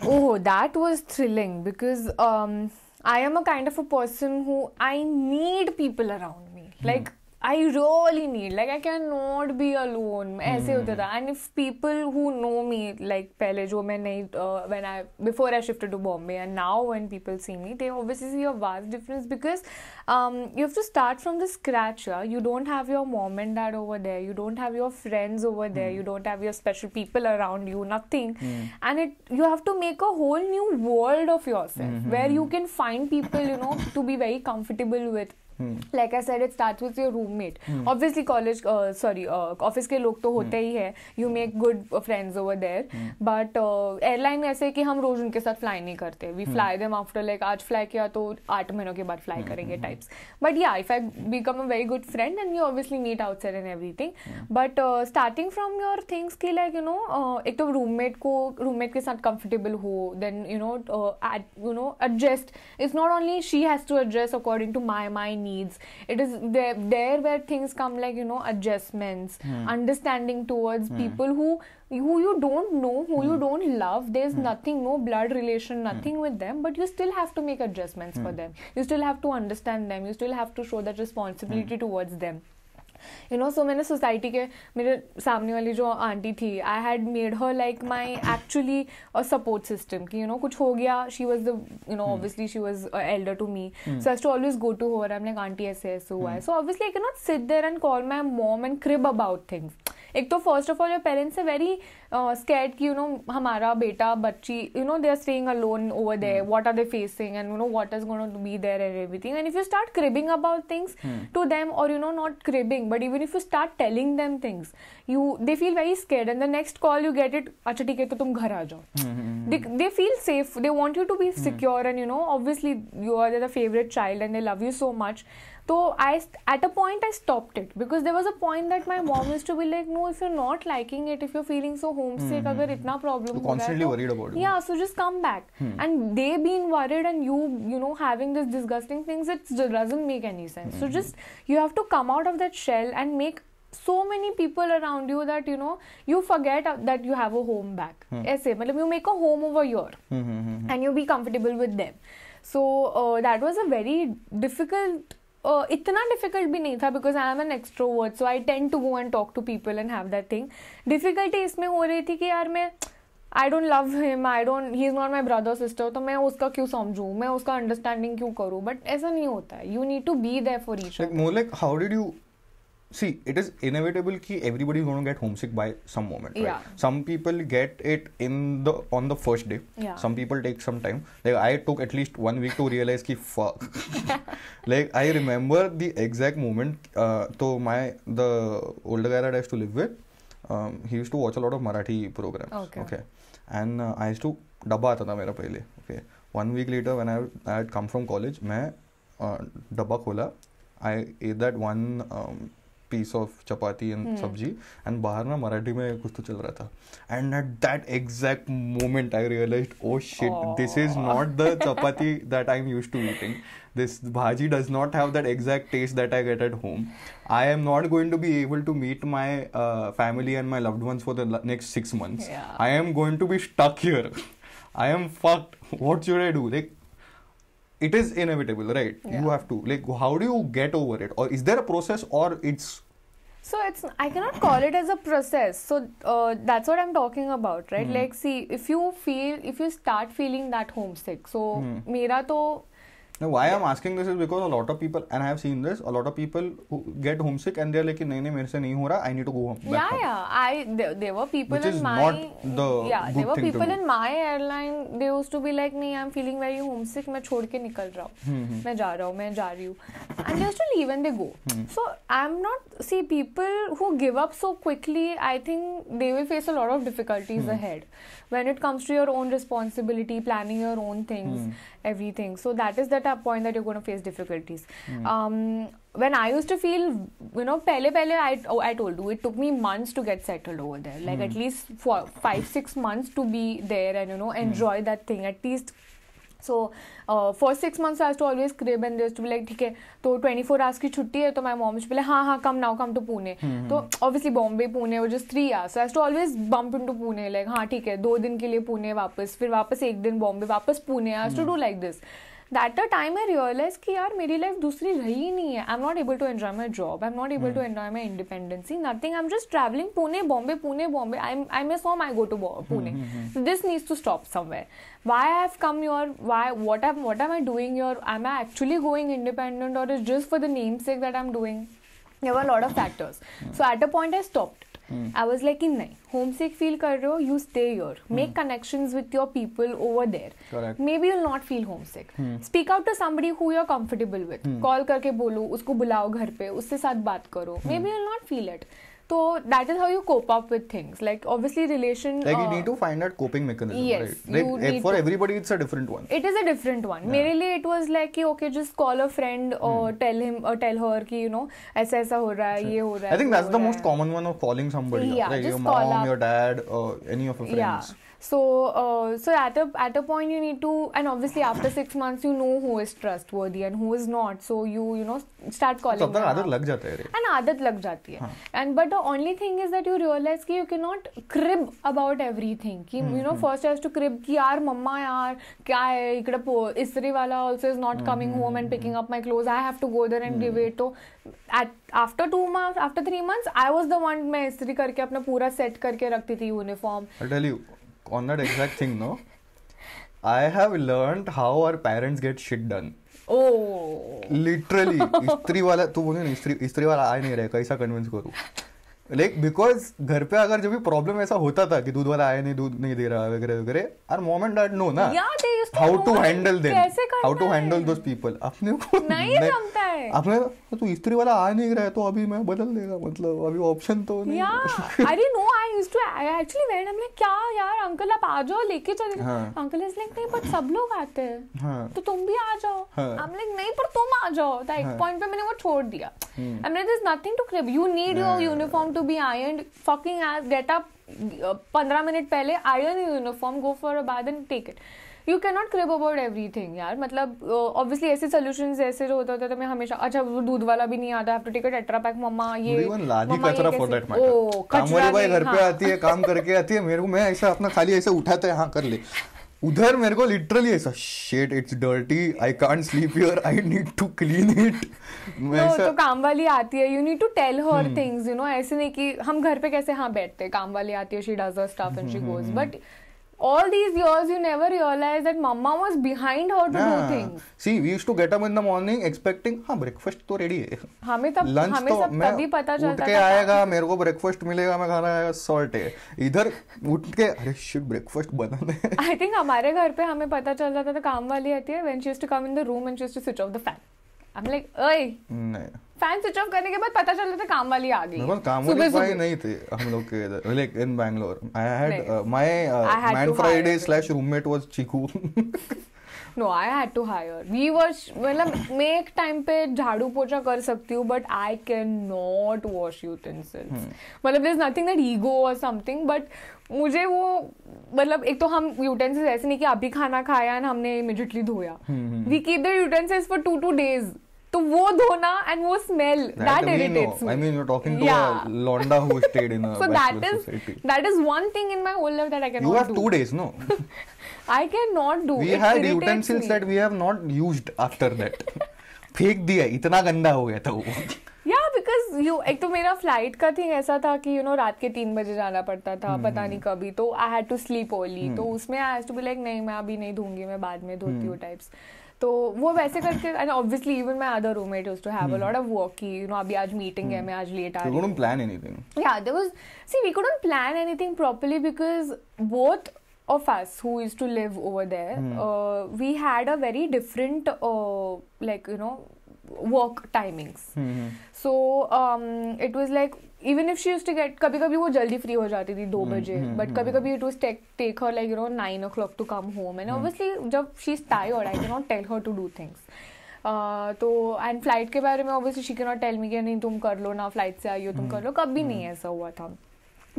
Oh, that was thrilling because um, I am a kind of a person who I need people around me. Hmm. Like, I really need like I can not be alone ऐसे होता था and if people who know me like पहले जो मैं नहीं when I before I shifted to Bombay and now when people see me they obviously see a vast difference because you have to start from the scratch you don't have your mom and dad over there you don't have your friends over there you don't have your special people around you nothing and it you have to make a whole new world of yourself where you can find people you know to be very comfortable with like I said it start with your roommate obviously college sorry office के लोग तो होते ही है you make good friends over there but airline ऐसे कि हम रोज उनके साथ फ्लाई नहीं करते we fly them after like आज फ्लाई किया तो आठ महीनों के बाद फ्लाई हम्म, करेंगे टाइप्स बट या if I become a very good friend and you obviously meet outside and everything but starting from your things की लाइक यू नो एक तो रूममेट को रूममेट के साथ कंफर्टेबल हो then you know you know adjust it's not only she has to adjust according to my my need needs it is there there where things come like you know adjustments hmm. understanding towards hmm. people who who you don't know who you hmm. don't love there's hmm. nothing no blood relation hmm. nothing with them but you still have to make adjustments for them you still have to understand them you still have to show that responsibility towards them you know so मैंने society के मेरे सामने वाली जो aunty थी I had made her like my actually support system कि you know कुछ हो गया she was the you know obviously she was elder to me so as to always go to her um like aunty ऐसे ऐसे हुआ है so obviously I can not sit there and call my mom and crib about things एक तो first of all your parents are very scared कि you know हमारा बेटा बच्ची you know they are staying lone over there what are they facing and you know what is going be there and everything and if you start cribbing about things to them और you know not cribbing but even if you start telling them things you they feel very scared and the next call you get it अच्छा ठीक है तो तुम घर आ जाओ they feel safe they want you to be secure and you know obviously you are the favourite child and they love you so much So I at a point I stopped it because there was a point that my mom used to be like, no, if you're not liking it, if you're feeling so homesick, mm-hmm. agar itna problem, you're constantly worried about it. Yeah, so just come back. Hmm. And they being worried and you, you know, having this disgusting things, it doesn't make any sense. So hmm, hmm. just you have to come out of that shell and make so many people around you that you know you forget uh, that you have a home back. Same, ऐसे मतलब you make a home over here and you be comfortable with them. So uh, that was a very difficult Uh, इतना difficult भी नहीं था because I am an extrovert so I tend to go and talk to people and have that thing difficulty इसमें हो रही थी कि यार मैं I don't love him I don't he is not my brother sister तो मैं उसका क्यों समझूँ मैं उसका अंडरस्टैंडिंग क्यों करूँ बट ऐसा नहीं होता है you need to be there for each more how did you see it is inevitable ki everybody is going to get homesick by some moment yeah. right some people get it in the on the first day yeah. some people take some time like i took at least one week to realize ki fuck like i remember the exact moment uh, so my the older guy that i used to live with um, he used to watch a lot of marathi programs okay, okay? and uh, i used to डब्बा आता था मेरा पहले okay one week later when I I come from college मैं डब्बा खोला I ate that one piece of chapati and sabzi and बाहर ना मराठी में कुछ तो चल रहा था and at that exact moment I realise oh shit this is not the chapati that I am use to eating this bhaji does not have that exact taste that I get at home. I am not going to be able to meet my uh, family and my loved ones for the la- next six months. Yeah. I am going to be stuck here. I am fucked. What should I do? Like, it is inevitable right yeah. you have to like how do you get over it or is there a process or it's so it's i cannot call it as a process so uh, that's what i'm talking about right mm. like see if you feel if you start feeling that homesick so mm. mera to now, why yeah. I'm asking this is because a lot of people, and I have seen this, a lot of people who get homesick and they're like, nahin, nahin, mere se nahi ho I need to go home. Yeah, home. yeah. I there, there were people Which in my the yeah, there were people in my airline. They used to be like, nahin, I'm feeling very homesick. I'ma रहा हूँ मैं जा रहा and they used to leave and they go. so I'm not see people who give up so quickly. I think they will face a lot of difficulties hmm. ahead when it comes to your own responsibility, planning your own things, hmm everything so that is that point that you're going to face difficulties mm. um, when i used to feel you know pehle pehle i oh, i told you it took me months to get settled over there like mm. at least for 5 6 months to be there and you know enjoy hmm. that thing at least so for six months had to always crib and just like ठीक है तो twenty four hours की छुट्टी है तो my mom बोले हाँ हाँ come now come to Pune तो ऑब्वियसली बॉम्बे पुणे और just three hours had to always bump into Pune like हाँ ठीक है दो दिन के लिए पुणे वापस फिर वापस एक दिन बॉम्बे वापस Pune had to do like this that a time I realise कि यार मेरी लाइफ दूसरी रही ही नहीं है I am not able to enjoy my job I am not able to enjoy my independency nothing I am just travelling Pune Bombay Pune Bombay I I may some I go to Pune this needs to stop somewhere why i have come here why what am what am i doing here am i actually going independent or is just for the namesake that i'm doing there were a lot of factors so at a point i stopped I was like in नहीं homesick feel ho, you stay here. Stay your connections with your people over there. Correct. Maybe you'll not feel homesick. Home Speak out to somebody who you're comfortable with. With Call karke bolo, usko bulao ghar pe, usse साथ baat karo. May Maybe you'll not feel it. So that is how you cope up with things. Like obviously, relation. Like uh, you need to find that coping mechanism. Yes, right? you like, need for to. everybody, it's a different one. It is a different one. Yeah. मेरे लिए it was like कि okay, just call a friend or hmm. tell him or tell her कि you know ऐसा ऐसा हो रहा है, ये हो रहा है. I think that's the most common one of calling somebody. Yeah, up, like just your mom, call up. your dad, or any of your friends. Yeah. So, uh, so at a at a point you need to, and obviously after six months you know who is trustworthy and who is not. So you you know start calling. तब तक आदत लग And आदत लग And but the only thing is that you realize that you cannot crib about everything. कि you know first has to crib कि mama मम्मा kya hai? है po? इसरी wala also is not coming home and picking up my clothes. I have to go there and give it. तो at three months, I was the one. I was karke apna pura set karke rakhti thi uniform. I'll tell you. on that exact thing, no? I have learned how our parents get shit done. Oh. Literally. स्त्री वाला तू बोलिए ना स्त्री स्त्री वाला आ नहीं रहा कैसा कन्विंस करूँ लाइक बिकॉज घर पे अगर जब भी प्रॉब्लम ऐसा होता था कि दूध वाला आया नहीं दूध नहीं दे रहा वगैरह वगैरह आर मोमेंट एंड नो ना how to handle them how to handle those people अपने को <laughs> नहीं जमता है अपने तो स्त्री वाला आ नहीं रहा है तो अभी मैं बदल देगा मतलब अभी ऑप्शन तो नहीं अरे no I used to actually when I like क्या यार अंकल आप आ जाओ लेके चले अंकल इज लाइक नहीं बट सब लोग आते हैं हाँ। तो तुम भी आ जाओ आई एम लाइक नहीं पर तुम आ जाओ दैट पॉइंट हाँ। पे मैंने वो छोड़ दिया I am like there is nothing to crib you need your uniform to to be iron fucking as get up पंद्रह मिनट पहले iron uniform go for a bath and take it you can not crib about everything यार मतलब obviously uh, ऐसे solution ऐसे जो होता था तो मैं हमेशा अच्छा वो दूध वाला भी नहीं आता टू टेक टेट्रा पैक मम्मा ये कचरा फॉर दैट मैटर काम वाली भाई घर पे हाँ। आती है काम करके आती है मेरे को मैं ऐसा अपना खाली ऐसे उठाता है हाँ कर ले उधर मेरे को लिटरली ऐसा shit it's dirty I can't sleep here I need to clean it तो काम वाली आती है you need to tell her things you know ऐसे नहीं कि हम घर पे कैसे हाँ बैठते काम वाली आती है she does her stuff and she goes but all these years you never realized that mama was behind her to yeah. do things see we used to get up in the morning expecting ha हाँ, breakfast to तो ready hai हमें तब lunch हमें तो मैं तभी पता चलता उठ के आएगा मेरे को ब्रेकफास्ट मिलेगा मैं खाना आएगा सॉल्ट है इधर उठ के अरे शिट ब्रेकफास्ट बनाना है आई थिंक हमारे घर पे हमें पता चल जाता था तो काम वाली आती है when she used to come in the room and she used to switch off the fan I am like ओए नहीं फैन स्विच ऑफ करने के बाद पता चला था काम वाली आ गई काम वाली भाई नहीं थे हम लोग के इधर like in Bangalore I had my man Friday slash roommate was Chiku no I had to hire we were मतलब मैं एक टाइम पे झाड़ू पोछा कर सकती हूँ but I can not wash utensils मतलब there is nothing that ego और समथिंग बट मुझे वो मतलब एक तो हम यूटेंसिल्स ऐसे नहीं कि अभी खाना खाया ना हमने इमिजिएटली धोया we keep the utensils for two two days तो वो धोना एंड वो smell that irritates me I mean you are talking to a लॉन्डा who stayed in a so that is that is one thing in my whole life that I can not do you have 2 days no I can not do we had utensils that we have not used after that फेंक दिया इतना गंदा हो गया था वो या because you एक तो मेरा फ्लाइट का थिंग ऐसा था कि यू नो रात के तीन बजे जाना पड़ता था hmm. पता हम्म, नहीं हम्म। कभी तो I had to sleep only तो उसमें I had to be like नहीं मैं अभी नहीं धूंगी मैं बाद में धोती हूँ टाइप्स तो वो वैसे करके and obviously even my other roommate used to have a lot of work you know अभी आज मीटिंग है hmm. मैं आज लेट आ रही हूं प्लान एनीथिंग या there was see we couldn't plan anything properly because both of us who is to live over there we had a very different like you know work timings so it was like even if she to get कभी कभी वो जल्दी free हो जाती थी दो हम्म, बजे but कभी कभी it was take her like you know nine o'clock to come home and obviously जब she is tired I can not tell her to do things तो एंड फ्लाइट के बारे में obviously she can not tell me कि नहीं तुम कर लो ना फ्लाइट से आई हो तुम हम्म, कर लो कभी नहीं हम्म। ऐसा हुआ था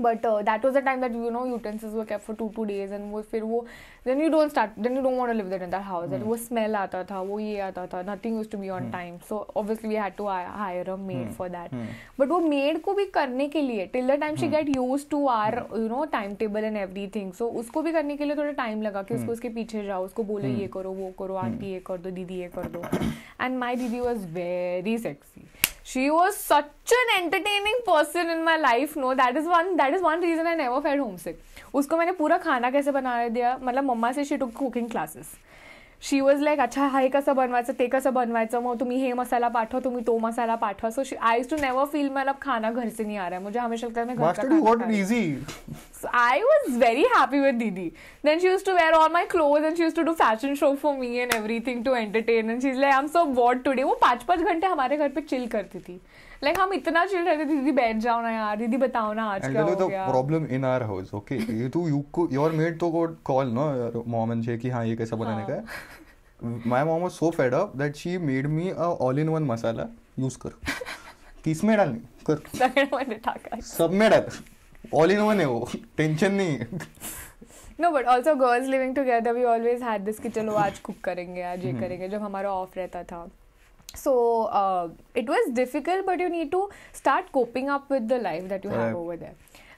but that was the time that you know utensils वो kept for two two days and वो फिर वो then you don't start then you don't live that in that house and वो स्मेल आता था वो ये आता था nothing use to be on time so obviously we had to hire a maid for that but वो maid को भी करने के लिए till the time she get use to are you know time table and everything so उसको भी करने के लिए थोड़ा टाइम लगा कि उसको hmm. उसके पीछे जाओ उसको बोलो hmm. ये करो वो करो hmm. आंटी ये कर दो दीदी ये कर दो and my didi was very sexy she was such an entertaining person in my life no that is one that is one reason I never felt homesick usko maine pura khana kaise banaya diya matlab mamma se she took cooking classes she was like अच्छा हा हे कसं बनवायचं ते कसं बनवायचं मग तुम्ही हे मसाला पाठवा तुम्ही तो मसाला पाठवा so she I to never feel मला खाना घर से नाही आ रहा है मुझे हमेशा लगता है I was very happy with didi then she use to wear all my clothes and she use to do fashion show for me and everything to entertain and she is like I am so what today वो पाँच पाँच घंटे हमारे घर पे chill करती थी like हम इतना चिल रहे थे दीदी बैठ जाओ ना यार दीदी बताओ ना आज क्या हो गया problem in our house okay you to you को योर मेड तो गॉट कॉल ना मॉम एंड शे कि हां ये कैसा बनाने का my mom was so fed up that she made me a all in one masala use कर किस में डाल कर <laughs> सब में डाल ऑल इन वन है वो टेंशन नहीं no but also girls living together we always had this कि चलो आज कुक करेंगे आज ये हम्म। करेंगे जब हमारा ऑफ रहता था so uh, it was difficult but you need to start coping up with the life that you have over there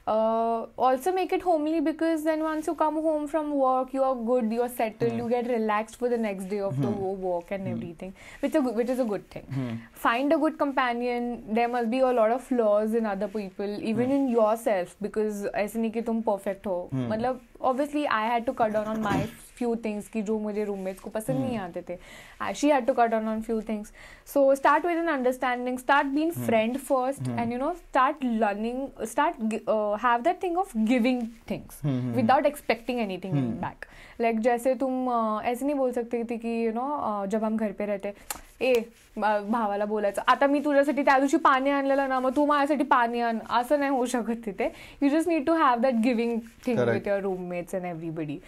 uh, also make it homely because then once you come home from work you are good you're settled mm. you get relaxed for the next day of mm. the hmm. work and mm. everything which, a, which is a good thing hmm. find a good companion there must be a lot of flaws in other people even hmm. in yourself because ऐसे नहीं कि तुम perfect मतलब obviously I had to cut down on my few things की जो मुझे roommates को पसंद नहीं hmm. आते थे I she had to cut down on few things so start with an understanding start been friend first and you know start learning start have that thing of giving things without expecting anything in back like जैसे तुम uh, ऐसे नहीं बोल सकते थे कि you no uh, जब हम घर पर रहते ए भावाला बोलायचं आता मी तुझ्यासाठी त्या दिवशी पाणी आणलेलं ना मग तू माझ्यासाठी पाणी आण असं नाही होऊ शकत तिथे you just need to have that giving thing with your roommates and everybody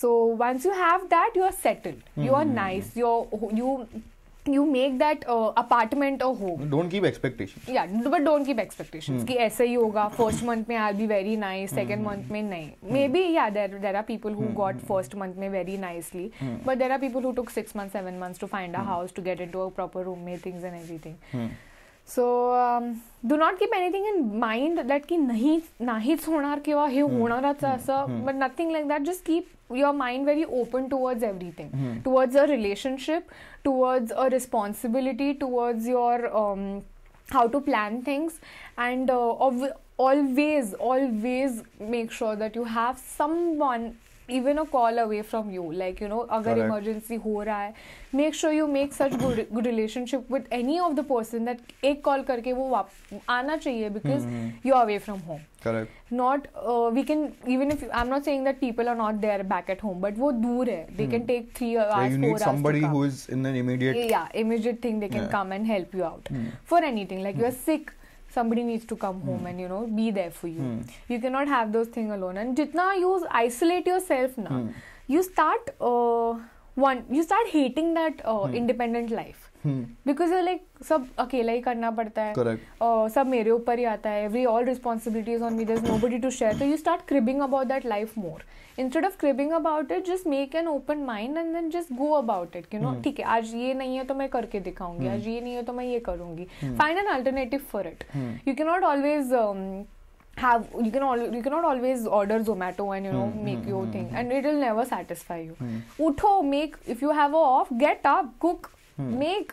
so once you have that you are settled you are nice your you you make that apartment और होम डोंट कीप एक्सपेक्टेशन या but don't keep expectation कि ऐसे ही होगा first month में are be very nice second month में नहीं maybe या there there are people who got first month में very nicely but there are people who took six month seven month to find a house to get in to a proper room में things and everything so do not keep anything in mind that की नाही नाहीच होणार किंवा हे होणारच असं but nothing like that just keep your mind very open towards everything towards a relationship towards a responsibility towards your how to plan things and uh, always always make sure that you have someone even a call away from you like you know अगर emergency हो रहा है make sure you make such good good relationship with any of the person that एक call करके वो आना चाहिए because you away from home not we can even if I am not saying that people are not there back at home but वो दूर है they can take three hours four somebody who is in an immediate yeah immediate thing they can yeah. come and help you out mm. for anything like hmm. somebody needs to come home hmm. and you know be there for you hmm. you cannot have those things alone and jitna you isolate yourself now hmm. you start uh, one you start hating that uh, independent life because hmm. Like सब अकेला ही करना पड़ता है uh, सब मेरे ऊपर ही आता है every all responsibilities on me there nobody to share तो you start cribbing about that life more instead of cribbing about it just make an open mind and then just go about it you know ठीक है आज ये नहीं है तो मैं करके दिखाऊंगी आज hmm. ये नहीं है तो मैं ये करूंगी find an alternative for it you can not always have you can all you cannot always order zomato and you know mm, make mm, your mm, thing and it will never satisfy you mm. utho make if you have a off get up cook hmm. make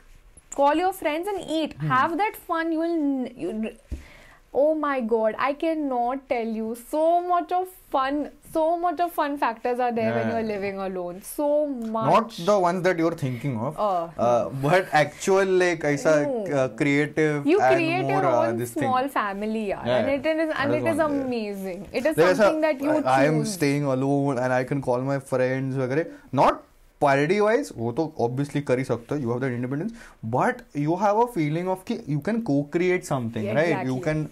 call your friends and eat hmm. have that fun you will you, oh my god i cannot tell you so much of fun so much of fun factors are there yeah. when you're living alone so much not the ones that you're thinking of uh, uh, but actual like I no. Hmm. uh, creative you create more, your uh, own small thing. family yeah. Yeah. and it is and it is, amazing it is There's something a, that you I, I am staying alone and i can call my friends not parody wise वो तो obviously कर ही सकते हो you have that independence but you have a feeling of कि you can को create something right you can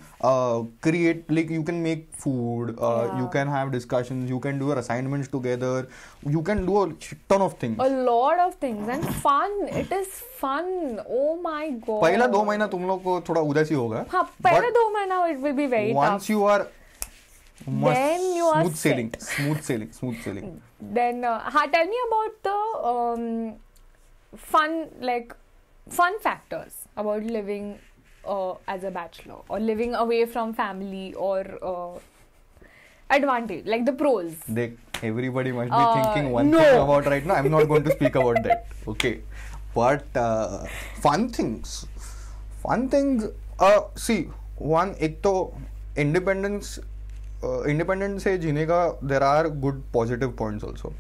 create like you can make food you can have discussions you can do your assignments together you can do a ton of things a lot of things and fun it is fun oh my god पहला दो महीना तुम लोग को थोड़ा उदासी होगा हां पहला दो महीना it will be very once you are Then you are smooth sailing, smooth sailing, smooth sailing. Hmm. then uh, ha, tell me about the um, fun like fun factors about living uh, as a bachelor or living away from family or uh, advantage like the pros they everybody must be uh, thinking one no. thing about right now i'm not going to speak about that okay but uh, fun things fun things uh, see one ek independence independent uh, से जीने का there are good positive points also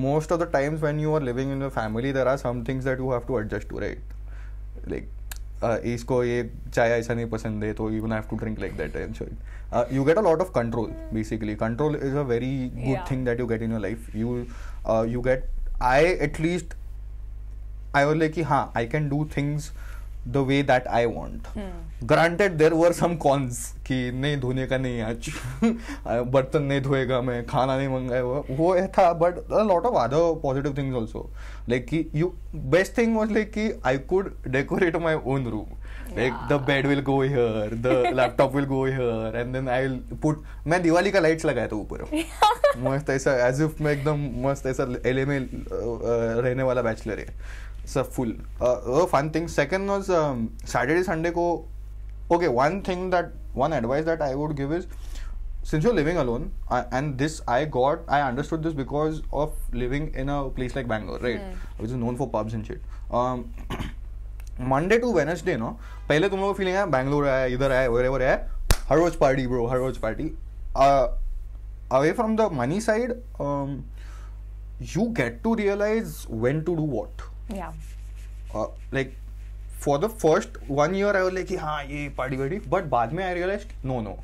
most of the times when you are living in family there are some things that you have to adjust to right like इसको ये चाय ऐसा नहीं पसंद है तो you have to drink like that you get a lot of control basically control is a very good thing that you get in your life you you get I at least I वो like कि हाँ I can do things the way that I want granted there were some cons कि नहीं धोने का नहीं आज <laughs> बर्तन नहीं धोएगा मैं खाना नहीं मंगाया वो वो था but lot of other positive things also like कि you best thing was like कि I could decorate my own room like the bed will go here the laptop will go here and then I will put मैं दिवाली का lights लगाया था ऊपर <laughs> मस्त ऐसा as if मैं एकदम मस्त ऐसा एल एम में रहने वाला बैचलर है sir a full fun thing second was Saturday Sunday को okay one thing that one advice that I would give is since you living alone and this I got I understood this because of living in a place like Bangalore right which is known for pubs in शेट Monday to Wednesday no पहले तुम लोग feeling है बैंगलोर है इधर है wherever है हर रोज पार्टी ब्रो हर रोज party away from the money side you get to realise when to do what yeah. uh, like for the first one year I was like हाँ ये party party but बाद में I realized no no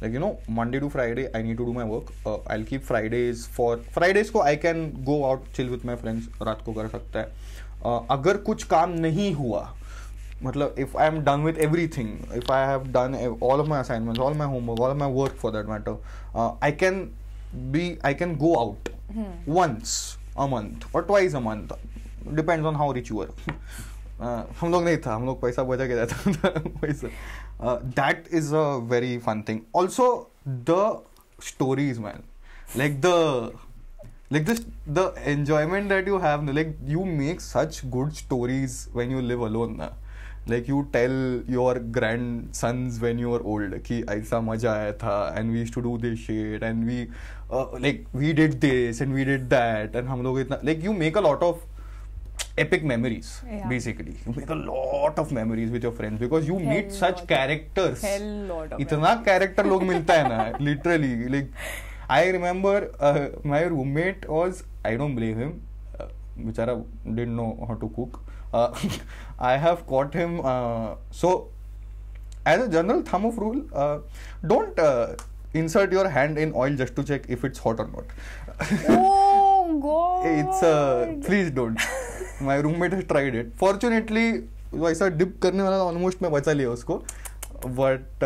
like you know Monday to Friday I need to do my work uh, I'll keep Fridays for Fridays को I can go out chill with my friends रात को कर सकता है uh, अगर कुछ काम नहीं हुआ मतलब if I am done with everything if I have done all of my assignment all my homework all my work for that matter I can be I can go out once a month और twice a month depends on how rich your हम लोग नहीं था हम लोग पैसा बचा के जाता था that is a very fun thing also the stories man like the like this the enjoyment that you have like you make such good stories when you live alone ना like you tell your grandsons when you are old कि ऐसा मजा आया था and we to do this shed and we like we did this and we did that and हम लोग इतना like you make a lot of epic memories yeah. basically you make a lot of memories with your friends because you Hell meet such of characters Hell lot of itna character log milta hai na literally like i remember uh, my roommate was i don't blame him uh, bichara didn't know how to cook uh, <laughs> i have caught him uh, so as a general thumb of rule uh, don't uh, insert your hand in oil just to check if it's hot or not oh god <laughs> it's uh, please don't my roommate has tried it fortunately वैसा dip करने वाला almost मैं बचा लिया उसको but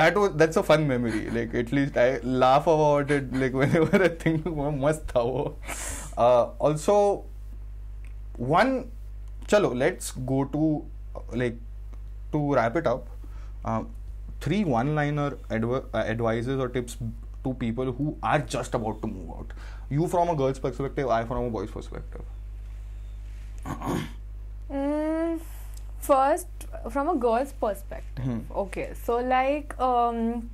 that was that's a fun memory like at least I laugh about it like whenever I think मस्त था वो ऑल्सो uh, वन चलो let's go to like to wrap it up three one liner advices और tips to people who are just about to move out you from a girls perspective I from a boys perspective mm, first, from a girl's perspective. Hmm. Okay, so like. Um,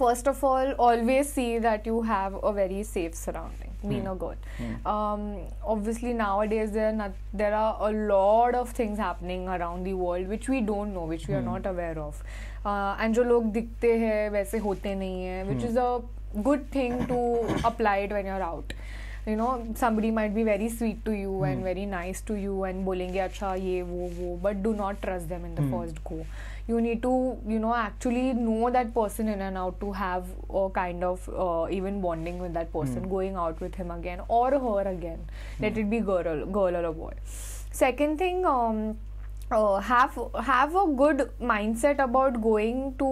first of all always see that you have a very safe surrounding being mm. a girl mm. um, obviously nowadays there are not, there are a lot of things happening around the world which we don't know which we mm. are not aware of and जो लोग दिखते हैं वैसे होते नहीं हैं which is a good thing to applied when you are out might be very sweet to you sweet to you and very nice to you and बोलेंगे अच्छा ये wo, but do not trust them in the the hmm. first go. you need to you know actually know that person in and out to have a kind of uh, even bonding with that person mm. going out with him again or her again mm. let it be girl girl or a boy second thing um, uh, have have a good mindset about going to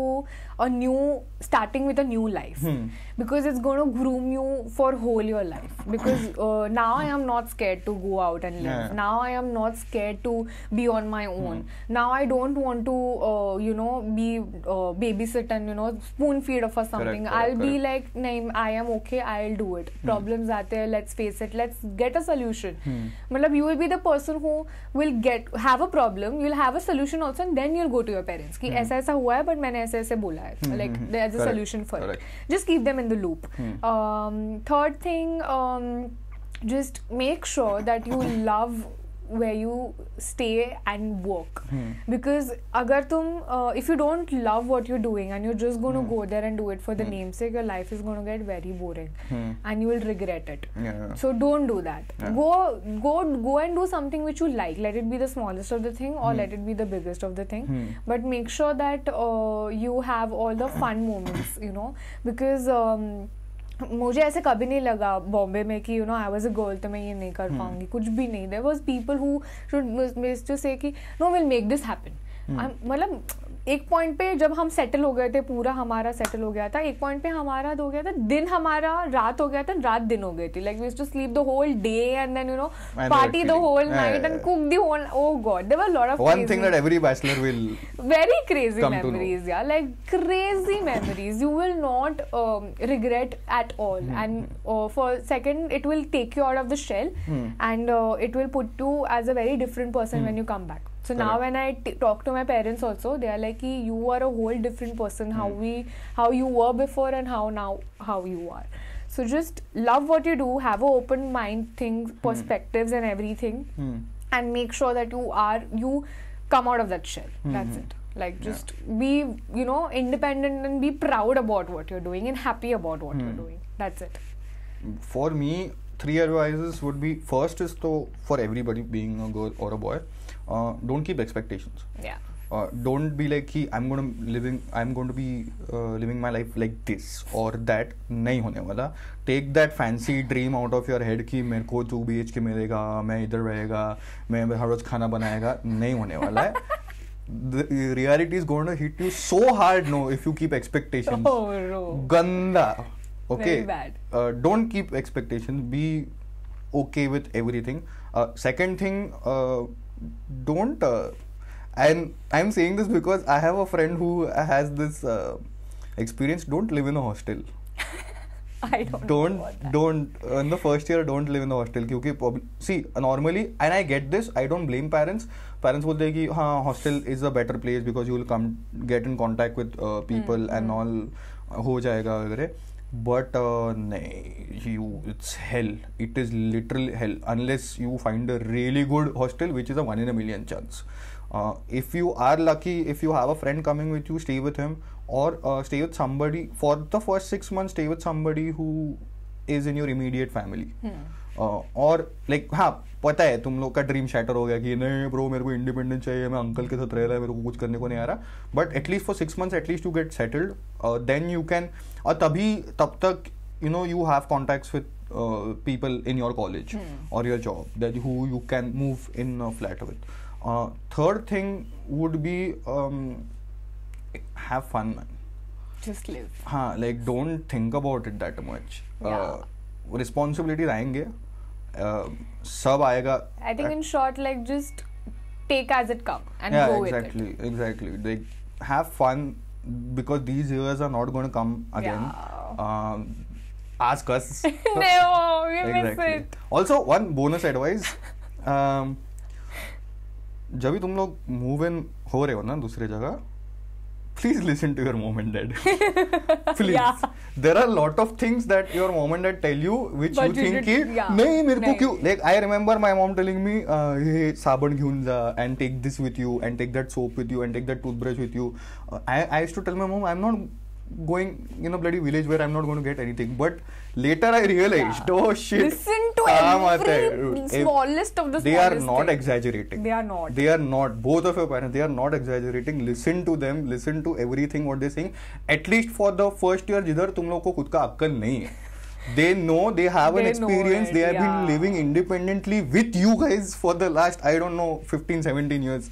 a new starting with a new life hmm. because it's going to groom you for whole your life because <coughs> uh, now i am not scared to go out and live yeah. now i am not scared to be on my own hmm. now i don't want to uh, you know be uh, babysit and you know spoon feed for something correct, i'll correct, be correct. like name i am okay i'll do it hmm. problems are there let's face it let's get a solution hmm. you will be the person who will get have a problem you'll have a solution also and then you'll go to your parents ki hmm. aisa aisa hua hai but aise aise bola hai hmm, like hmm, as Correct. a solution for Correct. it. Just keep them in the loop. Hmm. Um, third thing, um, just make sure that you love where you stay and work hmm. because agar tum, uh, if you don't love what you're doing and you're just going to hmm. go there and do it for the hmm. namesake your life is going to get very boring hmm. and you will regret it yeah. so don't do that yeah. go go go and do something which you like let it be the smallest of the thing or hmm. let it be the biggest of the thing hmm. but make sure that uh, you have all the fun moments you know because um, मुझे ऐसे कभी नहीं लगा बॉम्बे में कि you know I was a girl तो मैं ये नहीं कर हम्म। पाऊंगी कुछ भी नहीं there was people who should miss to say कि no will make this happen मतलब एक पॉइंट पे जब हम सेटल हो गए थे पूरा हमारा सेटल हो गया था एक पॉइंट पे हमारा हो गया था दिन हमारा रात हो गया था रात दिन हो गई थी like we to sleep the whole day and then you know party the whole night and cook the whole oh god there were lot of one thing that every bachelor will very crazy memories या like crazy memories you will not regret at all and for second it will take you out of the shell and it will put you as a very different person when you come back So now when I t- talk to my parents also, they are like, "You are a whole different person. How mm. we, how you were before, and how now, how you are." So just love what you do. Have an open mind, things, hmm. perspectives, and everything, mm. and make sure that you are you come out of that shell. Mm-hmm. That's hmm. it. Like just yeah. be you know independent and be proud about what you're doing and happy about what you're hmm. doing. That's it. For me, three advices would be first is to for everybody being a girl or a boy uh, don't keep expectations. Yeah. Uh, don't be like I'm going to living I am gonna be living my life like this or that. नहीं होने वाला Take that fancy dream out of your head. कि मेरे को to be मिलेगा मैं इधर रहेगा मैं हर रोज खाना बनाएगा नहीं होने वाला है <laughs> the reality is going to hit you so hard no if you keep expectations <laughs> oh no ganda okay Very bad. Uh, don't keep expectations be okay with everything uh, second thing uh, don't uh, i'm saying this because i have a friend who has this uh, experience don't live in a hostel <laughs> I don't don't don't uh, in the first year don't live in the hostel क्योंकि see normally and I get this I don't blame parents parents will say कि hostel is a better place because you will come get in contact with uh, people hmm, and hmm. all ho jayega but uh, nah, you it's hell it is literal hell unless you find a really good hostel which is a one in a million chance uh, if you are lucky if you have a friend coming with you stay with him or uh, stay with somebody for the first six months stay with somebody who is in your immediate family hmm. और like हाँ पता है तुम लोग का dream shatter हो गया कि नहीं ब्रो मेरे को इंडिपेंडेंट चाहिए मैं अंकल के साथ रह रहा है मेरे को कुछ करने को नहीं आ रहा but at least for six months at least you get settled then you can और तभी तब तक you know you have contacts with people in your college और your job that who you can move in flat with third thing would be have fun man just live हाँ like don't think about it that much responsibility आएंगे सब आएगा I think in short like just take as it come and go exactly exactly they have fun because these जब भी तुम लोग move in हो रहे हो ना दूसरी जगह please listen to your mom and dad. <laughs> please. Yeah. There are a lot of things that your mom and dad tell you which but you, you think yeah. No, Like I remember my mom telling me, uh, hey, saban gyun and take this with you and take that soap with you and take that toothbrush with you. Uh, I, I used to tell my mom, I'm not going you know bloody village where I'm not going to get anything. But later I realized, yeah. oh shit. Listen काम आता है smallest of the they are not thing. exaggerating they are not they are not both of your parents they are not exaggerating listen to them listen to everything what they saying at least for the first year जिधर तुम लोग को खुद का अक्कल नहीं है they know they have they an experience it, they have yeah. been living independently with you guys for the last i don't know 15 17 years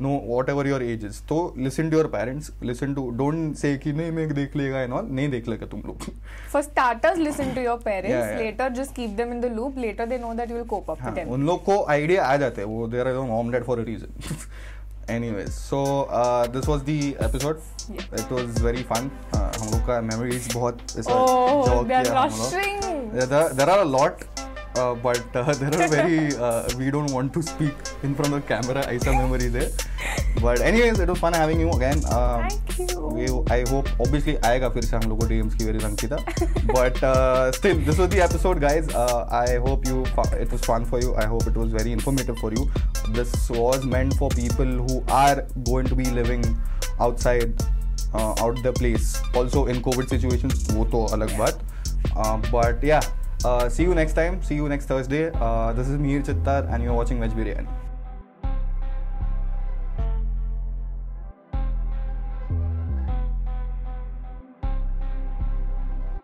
no whatever your age तो listen to your parents listen to don't say कि नहीं मैं देख लेगा and all नहीं देख लेगा तुम लोग for starters listen to your parents later just keep them in the loop later they know that you will cope up with them उन लोग को आईडिया आ जाते हैं वो there are home date for a reason anyways so this was the episode it was very fun हम लोग का मेमोरीज बहुत ऐसा oh, किया हम लोग there are a lot uh, but uh, <laughs> there are very uh, we don't want to speak in front of camera saw memory there but anyways it was fun having you again uh, thank you we, i hope obviously aayega fir se hum logo dms ki very rankita <laughs> but uh, still this was the episode guys uh, i hope you it was fun for you i hope it was very informative for you this was meant for people who are going to be living outside uh, out the place also in covid situations wo to alag baat uh, but yeah uh, see you next time. See you next Thursday. Uh, this is Mir Chittar and you're watching Veg Biryani.